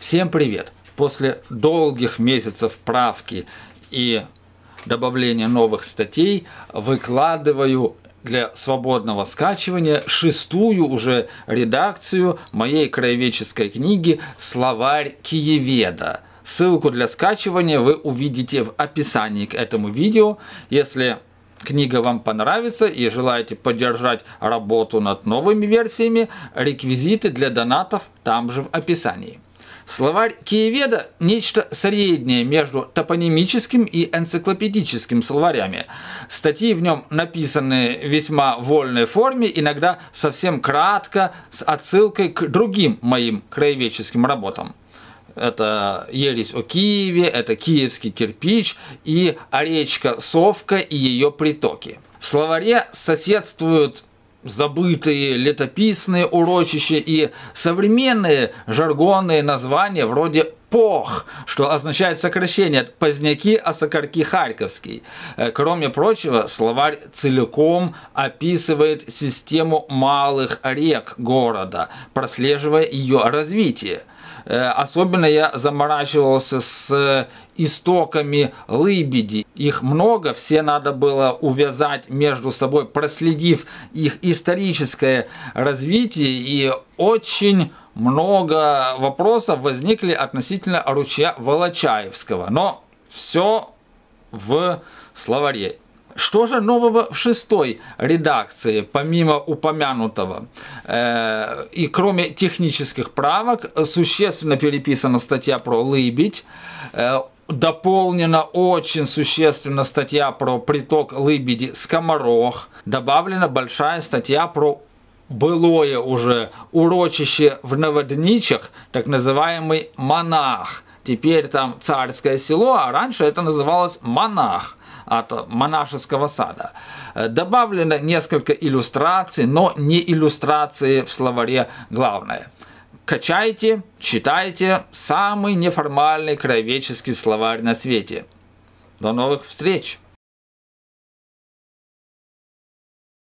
Всем привет! После долгих месяцев правки и добавления новых статей выкладываю для свободного скачивания шестую уже редакцию моей краеведческой книги «Словарь Киеведа». Ссылку для скачивания вы увидите в описании к этому видео. Если книга вам понравится и желаете поддержать работу над новыми версиями, реквизиты для донатов там же в описании. Словарь Киеведа – нечто среднее между топонимическим и энциклопедическим словарями. Статьи в нем написаны весьма вольной форме, иногда совсем кратко, с отсылкой к другим моим краеведческим работам. Это «Ересь о Киеве», это «Киевский кирпич» и «Оречка Совка и ее притоки». В словаре соседствуют забытые летописные урочища и современные жаргонные названия вроде ПОХ, что означает сокращение от поздняки, а харьковский. Э, кроме прочего, словарь целиком описывает систему малых рек города, прослеживая ее развитие. Э, особенно я заморачивался с э, истоками лыбеди. Их много, все надо было увязать между собой, проследив их историческое развитие. И очень много вопросов возникли относительно ручья Волочаевского. Но все в словаре. Что же нового в шестой редакции, помимо упомянутого? Э, и кроме технических правок, существенно переписана статья про лыбить, э, дополнена очень существенно статья про приток лыбеди скоморох, добавлена большая статья про былое уже урочище в Новодничах, так называемый монах. Теперь там царское село, а раньше это называлось монах от монашеского сада. Э, добавлено несколько иллюстраций, но не иллюстрации в словаре главное. Качайте, читайте самый неформальный краеведческий словарь на свете. До новых встреч!